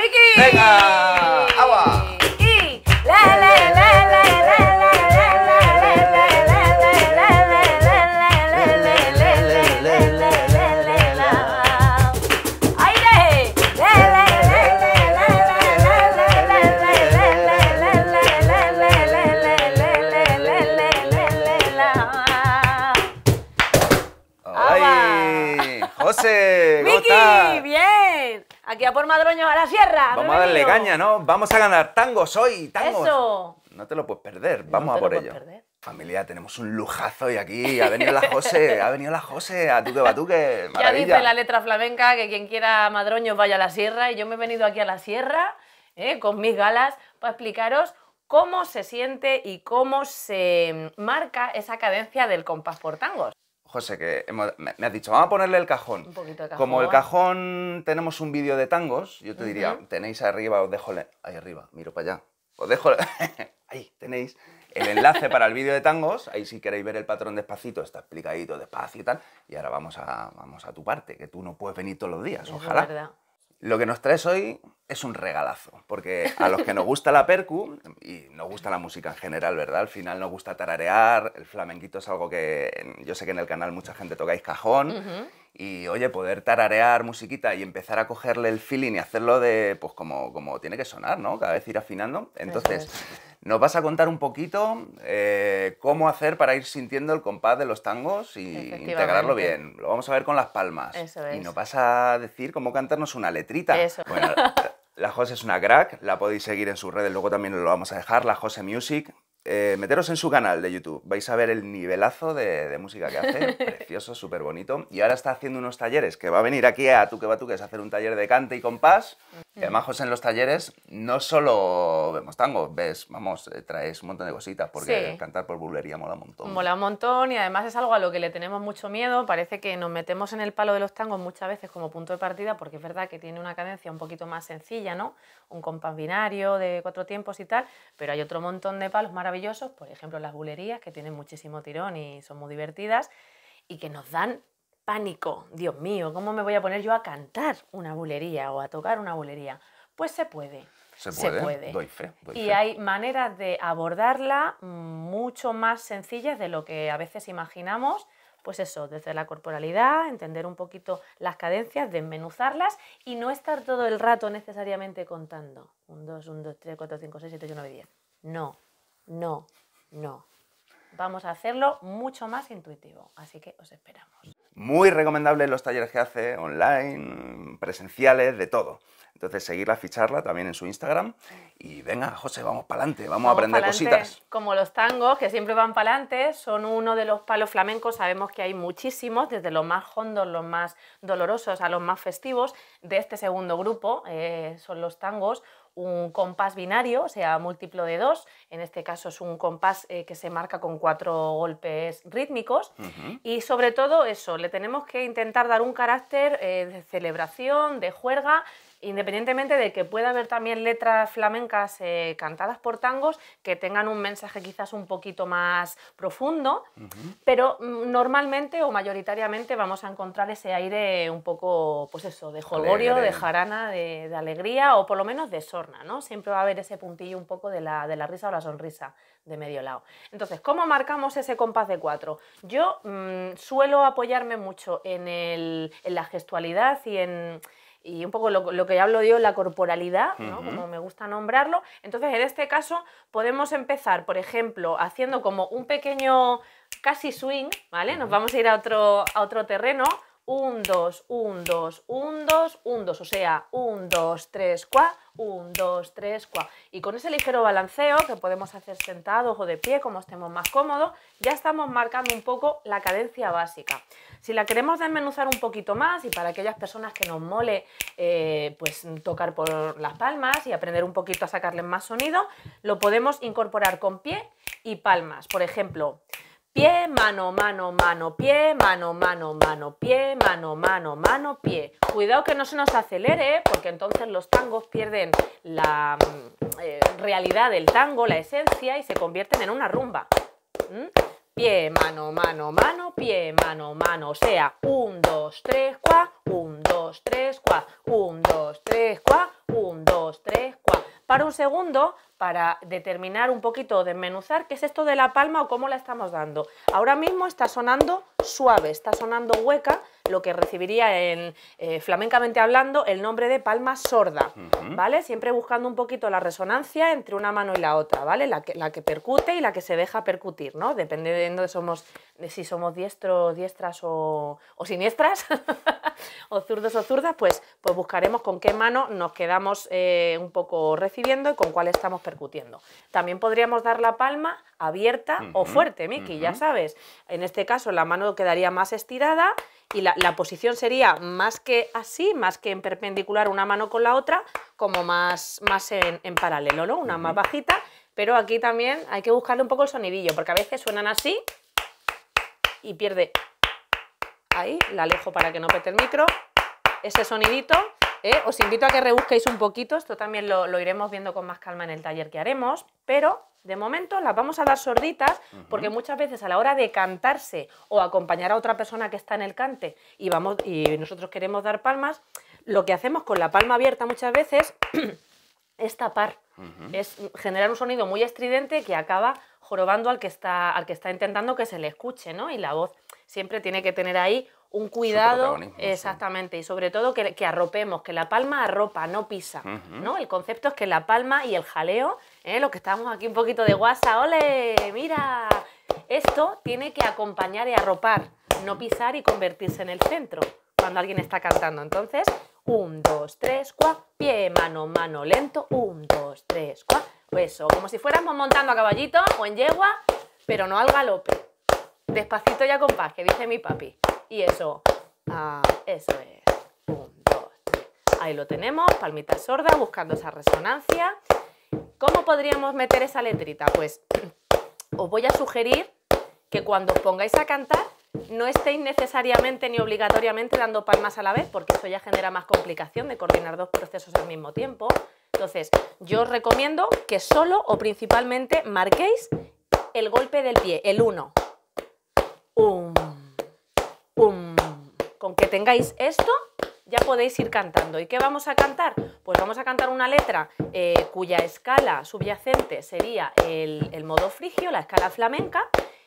Mickey! Venga! aquí a por Madroño a la Sierra. Vamos a darle caña, ¿no? Vamos a ganar tangos hoy, tangos. Eso. No te lo puedes perder, vamos a por ello. Familia, tenemos un lujazo y aquí ha venido la José, ha venido la José, a va Batuque, que. Ya dice la letra flamenca que quien quiera Madroño vaya a la Sierra y yo me he venido aquí a la Sierra eh, con mis galas para explicaros cómo se siente y cómo se marca esa cadencia del compás por tangos. José, que me, has dicho, vamos a ponerle el cajón. Como el cajón tenemos un vídeo de tangos, yo te diría, tenéis arriba, os dejo, ahí arriba, miro para allá, os dejo, ahí tenéis el enlace para el vídeo de tangos, ahí si queréis ver el patrón despacito, está explicadito despacio y tal, y ahora vamos a, vamos a tu parte, que tú no puedes venir todos los días, ojalá. Lo que nos traes hoy es un regalazo, porque a los que nos gusta la percu, y nos gusta la música en general, ¿verdad? Al final nos gusta tararear, el flamenquito es algo que yo sé que en el canal mucha gente tocáis cajón, y oye, poder tararear musiquita y empezar a cogerle el feeling y hacerlo de, pues como, como tiene que sonar, ¿no? Cada vez ir afinando. Entonces... Nos vas a contar un poquito eh, cómo hacer para ir sintiendo el compás de los tangos y integrarlo bien. Lo vamos a ver con las palmas. Y nos vas a decir cómo cantarnos una letrita. Bueno, la Jose es una crack, la podéis seguir en sus redes, luego también lo vamos a dejar, la Jose Music. Eh, meteros en su canal de YouTube, vais a ver el nivelazo de, música que hace, precioso, súper bonito. Y ahora está haciendo unos talleres, que va a venir aquí a tú que va tú, que es hacer un taller de cante y compás además, José, en los talleres no solo vemos tango, ves, vamos, eh, traes un montón de cositas, porque cantar por bulería mola un montón. Mola un montón y además es algo a lo que le tenemos mucho miedo. Parece que nos metemos en el palo de los tangos muchas veces como punto de partida, porque es verdad que tiene una cadencia un poquito más sencilla, ¿no? Un compás binario de cuatro tiempos y tal, pero hay otro montón de palos maravillosos, por ejemplo, las bulerías, que tienen muchísimo tirón y son muy divertidas y que nos dan pánico. Dios mío, ¿cómo me voy a poner yo a cantar una bulería o a tocar una bulería? Pues se puede. Se puede. fe, y hay maneras de abordarla mucho más sencillas de lo que a veces imaginamos. Pues eso, desde la corporalidad, entender un poquito las cadencias, desmenuzarlas y no estar todo el rato necesariamente contando. Un dos, un 2, 3, 4, 5, 6, 7, 8, diez. No, no, no. Vamos a hacerlo mucho más intuitivo. Así que os esperamos. Muy recomendable los talleres que hace online, presenciales, de todo. Entonces, seguirla, ficharla también en su Instagram. Y venga, José, vamos para adelante, vamos, a aprender cositas. Como los tangos, que siempre van para adelante, son uno de los palos flamencos. Sabemos que hay muchísimos, desde los más hondos, los más dolorosos, a los más festivos. De este segundo grupo eh, son los tangos un compás binario, o sea, múltiplo de dos. En este caso es un compás eh, que se marca con cuatro golpes rítmicos. Y sobre todo eso, le tenemos que intentar dar un carácter eh, de celebración, de juerga, Independientemente de que pueda haber también letras flamencas eh, cantadas por tangos que tengan un mensaje quizás un poquito más profundo, pero mm, normalmente o mayoritariamente vamos a encontrar ese aire un poco, pues eso, de jolgorio, de jarana, de, alegría o por lo menos de sorna, ¿no? Siempre va a haber ese puntillo un poco de la, risa o la sonrisa de medio lado. Entonces, ¿cómo marcamos ese compás de cuatro? Yo mm, suelo apoyarme mucho en la gestualidad y en y un poco lo, que ya hablo yo, la corporalidad, ¿no? como me gusta nombrarlo. Entonces, en este caso, podemos empezar, por ejemplo, haciendo como un pequeño casi swing, ¿vale? Nos vamos a ir a otro, a otro terreno 1, 2, 1, 2, 1, 2, 1, 2, o sea, 1, 2, 3, 4, 1, 2, 3, 4. Y con ese ligero balanceo que podemos hacer sentados o de pie, como estemos más cómodos, ya estamos marcando un poco la cadencia básica. Si la queremos desmenuzar un poquito más y para aquellas personas que nos mole eh, pues tocar por las palmas y aprender un poquito a sacarle más sonido, lo podemos incorporar con pie y palmas. Por ejemplo, Pie, mano, mano, mano, pie, mano, mano, mano, pie, mano, mano, mano, pie. Cuidado que no se nos acelere, porque entonces los tangos pierden la mm, eh, realidad del tango, la esencia, y se convierten en una rumba. ¿Mm? Pie, mano, mano, mano, pie, mano, mano. O sea, un, dos, tres, cua, un, dos, tres, cua, un, dos, tres, cua, un, dos, tres, cua. Para un segundo, para determinar un poquito, desmenuzar qué es esto de la palma o cómo la estamos dando. Ahora mismo está sonando suave, está sonando hueca, lo que recibiría en eh, flamencamente hablando el nombre de palma sorda, ¿vale? Siempre buscando un poquito la resonancia entre una mano y la otra, ¿vale? La que, la que percute y la que se deja percutir, ¿no? Dependiendo de, somos, de si somos diestros, diestras o, siniestras, o zurdos o zurdas, pues, pues buscaremos con qué mano nos quedamos eh, un poco recibiendo y con cuál estamos percutiendo también podríamos dar la palma abierta o fuerte, Miki, ya sabes. En este caso la mano quedaría más estirada y la, posición sería más que así, más que en perpendicular una mano con la otra, como más, más en, paralelo, ¿no? Una más bajita, pero aquí también hay que buscarle un poco el sonidillo, porque a veces suenan así y pierde... Ahí, la alejo para que no pete el micro. Ese sonidito ¿eh? Os invito a que rebusquéis un poquito, esto también lo, iremos viendo con más calma en el taller que haremos, pero de momento las vamos a dar sorditas porque muchas veces a la hora de cantarse o acompañar a otra persona que está en el cante y, vamos, y nosotros queremos dar palmas, lo que hacemos con la palma abierta muchas veces es tapar, es generar un sonido muy estridente que acaba jorobando al que está, al que está intentando que se le escuche, ¿no? Y la voz siempre tiene que tener ahí un cuidado. Exactamente, y sobre todo que, arropemos, que la palma arropa, no pisa. ¿no? El concepto es que la palma y el jaleo, ¿eh? los que estamos aquí un poquito de guasa, ¡ole! ¡Mira! Esto tiene que acompañar y arropar, no pisar y convertirse en el centro cuando alguien está cantando. Entonces, un, dos, tres, cua, pie, mano, mano, lento, un, dos, tres, cua. Eso, como si fuéramos montando a caballito o en yegua, pero no al galope. Despacito ya a compás, que dice mi papi y eso. Ah, eso es. Un, dos, Ahí lo tenemos, palmita sorda, buscando esa resonancia. ¿Cómo podríamos meter esa letrita? Pues os voy a sugerir que cuando os pongáis a cantar no estéis necesariamente ni obligatoriamente dando palmas a la vez, porque eso ya genera más complicación de coordinar dos procesos al mismo tiempo. Entonces, yo os recomiendo que solo o principalmente marquéis el golpe del pie, el 1. 1 con que tengáis esto, ya podéis ir cantando. ¿Y qué vamos a cantar? Pues vamos a cantar una letra eh, cuya escala subyacente sería el, modo frigio, la escala flamenca,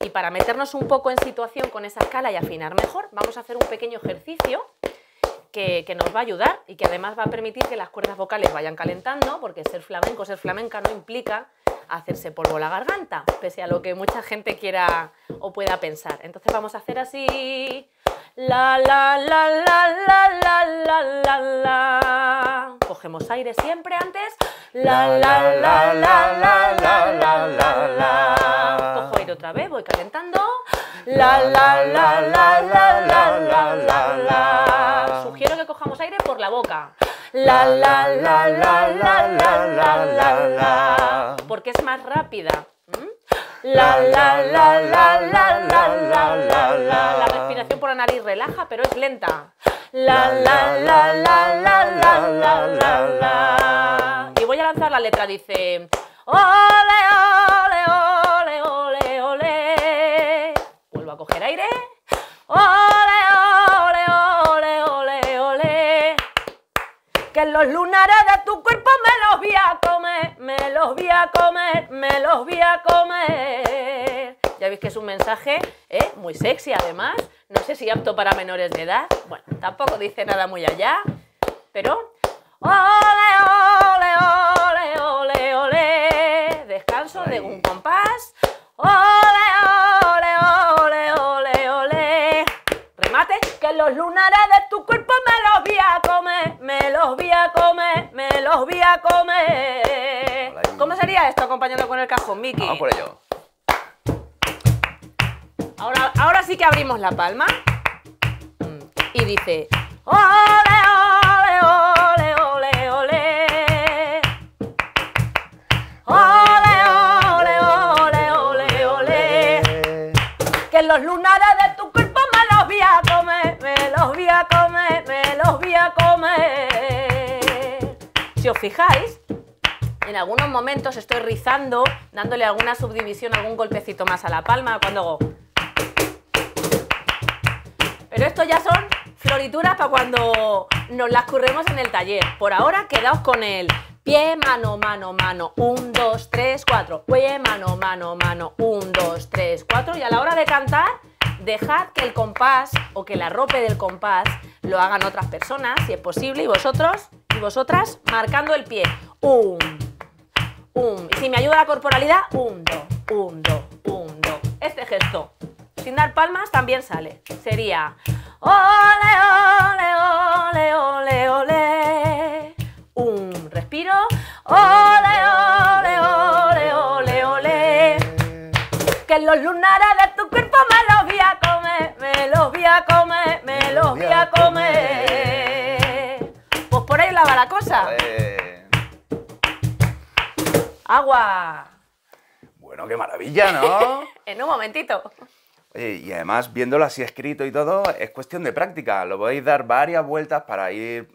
y para meternos un poco en situación con esa escala y afinar mejor, vamos a hacer un pequeño ejercicio que, que, nos va a ayudar y que además va a permitir que las cuerdas vocales vayan calentando, porque ser flamenco, ser flamenca no implica hacerse polvo la garganta, pese a lo que mucha gente quiera o pueda pensar. Entonces vamos a hacer así. La, la, la, la, la, la, la, la, la. Cogemos aire siempre antes. La, la, la, la, la, la, la, la, Cojo aire otra vez, voy calentando. la, la, la, la, la, la, la, la. Sugiero que cojamos aire por la boca la la la la la la la la la. Porque es más rápida. La la la la la la la la la. La respiración por la nariz relaja, pero es lenta. La la la la la la la la la. Y voy a lanzar la letra, dice. Ole, ole, ole, ole. los de tu cuerpo me los voy a comer, me los voy a comer, me los voy a comer. Ya veis que es un mensaje ¿eh? muy sexy además, no sé si apto para menores de edad, bueno, tampoco dice nada muy allá, pero... ¡Ole, ole, ole, ole, ole! Descanso de un compás. ¡Ole! comer. ¿Cómo sería esto acompañando con el cajón, Miki? Vamos por ello. Ahora, ahora sí que abrimos la palma. Mm. Y dice... ¡Ole, ole, ole, ole, ole! ¡Ole, ole, ole, ole, ole! Que los lunares de si os fijáis, en algunos momentos estoy rizando, dándole alguna subdivisión, algún golpecito más a la palma cuando hago. Pero esto ya son florituras para cuando nos las curremos en el taller. Por ahora quedaos con el pie, mano, mano, mano, 1, 2, 3, cuatro. Pie, mano, mano, mano, 1, 2, 3, 4. Y a la hora de cantar, dejad que el compás o que la ropa del compás lo hagan otras personas, si es posible, y vosotros y vosotras marcando el pie. Un, un. si me ayuda la corporalidad, un, do, un, do, un, Este gesto, sin dar palmas, también sale. Sería ole, ole, ole, ole, ole. Un, respiro. Ole, ole, ole, ole, ole. Que los lunares de tu cuerpo me los voy a comer, me los voy a comer, me los voy a comer la cosa? Agua. Bueno, qué maravilla, ¿no? en un momentito. y además, viéndolo así escrito y todo, es cuestión de práctica. Lo podéis dar varias vueltas para ir.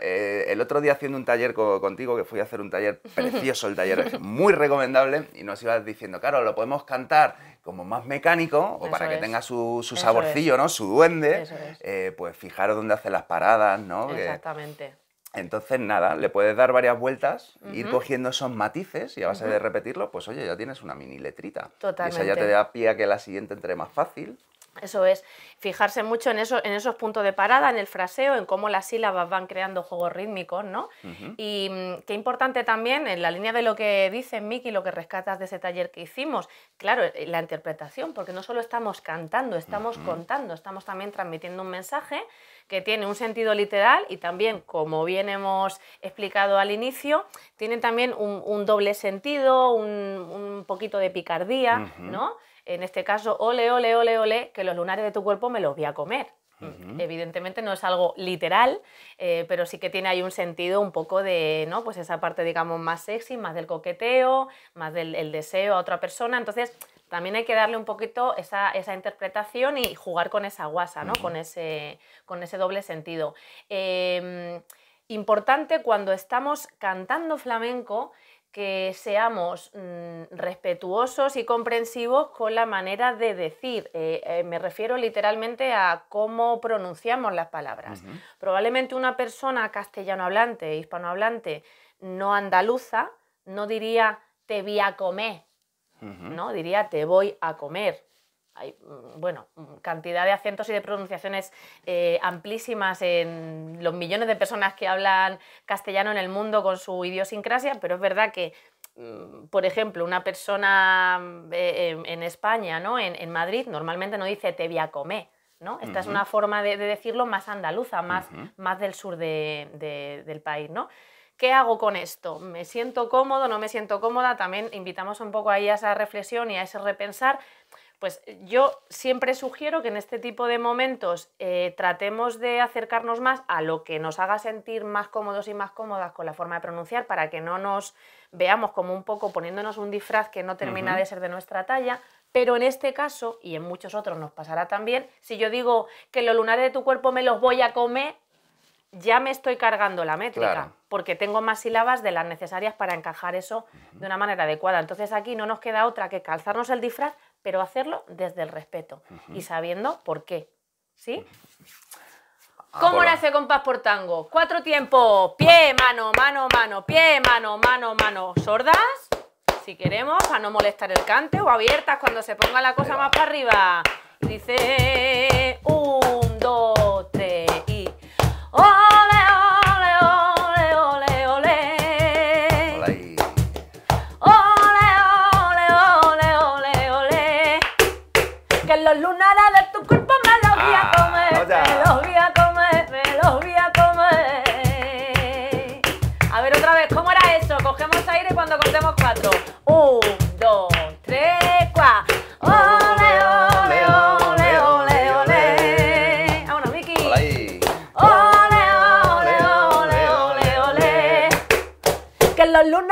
Eh, el otro día haciendo un taller contigo, que fui a hacer un taller precioso, el taller es muy recomendable, y nos ibas diciendo, claro, lo podemos cantar como más mecánico, o para que tenga su, saborcillo, ¿no? Su duende. Eh, pues fijaros dónde hace las paradas, ¿no? Exactamente. Entonces, nada, le puedes dar varias vueltas, ir cogiendo esos matices y a base de repetirlo, pues oye, ya tienes una mini letrita. Totalmente. Y esa ya te da pie a que la siguiente entre más fácil. Eso es, fijarse mucho en, esos puntos de parada, en el fraseo, en cómo las sílabas van creando juegos rítmicos, ¿no? Y mm, qué importante también, en la línea de lo que dice Miki, lo que rescatas de ese taller que hicimos, claro, eh, la interpretación, porque no solo estamos cantando, estamos contando, estamos también transmitiendo un mensaje que tiene un sentido literal y también, como bien hemos explicado al inicio, tiene también un, doble sentido, un, poquito de picardía, ¿no? en este caso, ole, ole, ole, ole, que los lunares de tu cuerpo me los voy a comer. Evidentemente no es algo literal, eh, pero sí que tiene ahí un sentido un poco de, ¿no? Pues esa parte, digamos, más sexy, más del coqueteo, más del deseo a otra persona. Entonces, también hay que darle un poquito esa, interpretación y jugar con esa guasa, ¿no? con, ese, con ese doble sentido. Em, importante cuando estamos cantando flamenco que seamos mm, respetuosos y comprensivos con la manera de decir. Eh, eh, me refiero literalmente a cómo pronunciamos las palabras. Probablemente una persona castellano hablante, hispanohablante, no andaluza, no diría te voy a comer, ¿no? Diría te voy a comer hay mm, bueno, mm, cantidad de acentos y de pronunciaciones eh, amplísimas en los millones de personas que hablan castellano en el mundo con su idiosincrasia, pero es verdad que, mm, por ejemplo, una persona eh, en, España, ¿no? En, Madrid, normalmente no dice te voy a ¿no? Esta es una forma de, decirlo más andaluza, más, más del sur del país. ¿no? ¿qué hago con esto? ¿Me siento cómodo? ¿No me siento cómoda? También invitamos un poco ahí a esa reflexión y a ese repensar pues eh, yo siempre sugiero que en este tipo de momentos eh, tratemos de acercarnos más a lo que nos haga sentir más cómodos y más cómodas con la forma de pronunciar para que no nos veamos como un poco poniéndonos un disfraz que no termina de ser de nuestra talla. Pero en este caso, y en muchos otros nos pasará también, si yo digo que los lunares de tu cuerpo me los voy a comer, ya me estoy cargando la métrica, porque tengo más sílabas de las necesarias para encajar eso de una manera adecuada. Entonces aquí no nos queda otra que calzarnos el disfraz, pero hacerlo desde el respeto y sabiendo por qué. ¿Sí? Ah, ¿Cómo nace compás por tango? Cuatro tiempos, pie, mano, mano, mano, pie, mano, mano, mano, sordas, si queremos, para no molestar el cante, o abiertas cuando se ponga la cosa más para arriba. Dice, uh,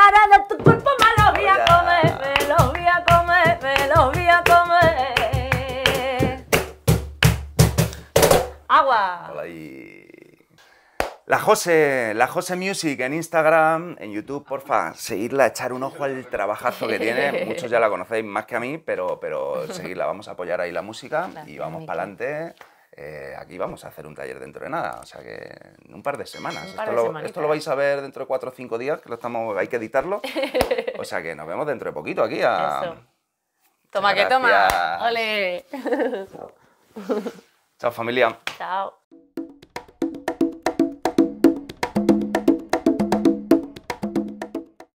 nada de tu cuerpo me lo voy a comer, me lo voy a comer, voy a comer. Agua. La Jose, la Jose Music en Instagram, en YouTube, porfa, seguidla, echar un ojo al trabajazo que tiene. Muchos ya la conocéis más que a mí, pero, pero seguidla, vamos a apoyar ahí la música y vamos para adelante. Eh, aquí vamos a hacer un taller dentro de nada, o sea que en un par de semanas. esto, lo, vais a ver dentro de cuatro o cinco días, que lo estamos, hay que editarlo. o sea que nos vemos dentro de poquito aquí. A... Toma que toma. Ole. Chao familia. Chao.